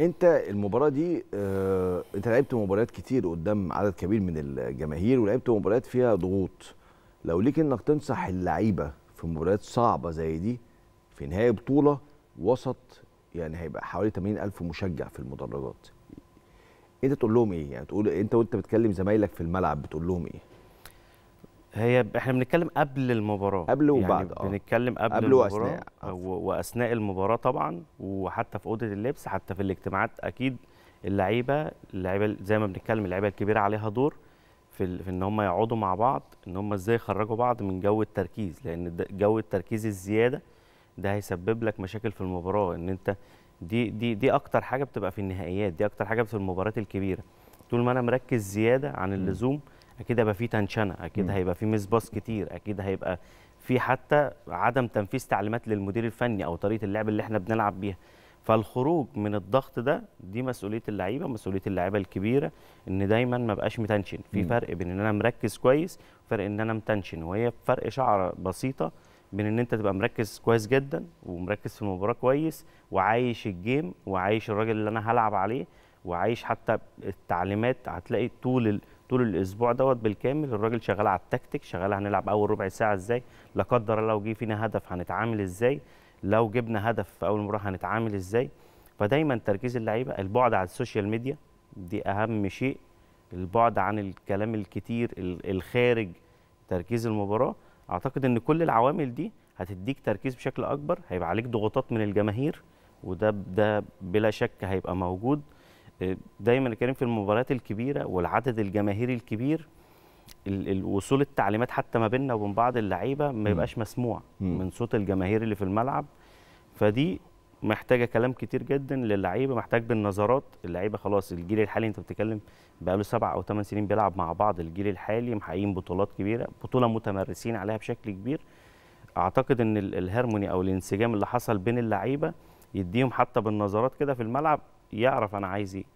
انت المباراه دي آه انت لعبت مباريات كتير قدام عدد كبير من الجماهير ولعبت مباريات فيها ضغوط لو ليك انك تنصح اللعيبه في مباريات صعبه زي دي في نهايه بطوله وسط يعني هيبقى حوالي 80000 مشجع في المدرجات انت تقول لهم ايه يعني تقول انت وانت بتكلم زمايلك في الملعب بتقول لهم ايه هي احنا بنتكلم قبل المباراه قبل يعني وبعد يعني بنتكلم قبل, قبل المباراه آه. وأثناء. واثناء المباراه طبعا وحتى في اوضه اللبس حتى في الاجتماعات اكيد اللعيبه اللعيبه زي ما بنتكلم اللعيبه الكبيره عليها دور في, في ان هم يقعدوا مع بعض ان هم ازاي يخرجوا بعض من جو التركيز لان جو التركيز الزياده ده هيسبب لك مشاكل في المباراه ان انت دي دي دي اكتر حاجه بتبقى في النهائيات دي اكتر حاجه في المباريات الكبيره طول ما انا مركز زياده عن اللزوم م. اكيد هيبقى في تنشنه اكيد هيبقى في مسباص كتير اكيد هيبقى في حتى عدم تنفيذ تعليمات للمدير الفني او طريقه اللعب اللي احنا بنلعب بيها فالخروج من الضغط ده دي مسؤوليه اللعيبه مسؤوليه اللعيبه الكبيره ان دايما ما بقاش متنشن في فرق بين ان انا مركز كويس وفرق ان انا متنشن وهي فرق شعره بسيطه بين ان انت تبقى مركز كويس جدا ومركز في المباراه كويس وعايش الجيم وعايش الراجل اللي انا هلعب عليه وعايش حتى التعليمات هتلاقي طول طول الاسبوع دوت بالكامل الراجل شغال على التكتيك شغال هنلعب اول ربع ساعه ازاي لا قدر لو جه فينا هدف هنتعامل ازاي لو جبنا هدف في اول مباراه هنتعامل ازاي فدايما تركيز اللعيبه البعد عن السوشيال ميديا دي اهم شيء البعد عن الكلام الكتير الخارج تركيز المباراه اعتقد ان كل العوامل دي هتديك تركيز بشكل اكبر هيبقى عليك ضغوطات من الجماهير وده ده بلا شك هيبقى موجود دايما يا كريم في المباريات الكبيره والعدد الجماهيري الكبير الوصول التعليمات حتى ما بيننا وبين بعض اللعيبه ما يبقاش مسموع من صوت الجماهير اللي في الملعب فدي محتاجه كلام كتير جدا للعيبه محتاج بالنظرات اللعيبه خلاص الجيل الحالي انت بتتكلم بقاله سبع او ثمان سنين بيلعب مع بعض الجيل الحالي محققين بطولات كبيره بطوله متمرسين عليها بشكل كبير اعتقد ان الهرموني او الانسجام اللي حصل بين اللعيبه يديهم حتى بالنظرات كده في الملعب يعرف انا عايز ايه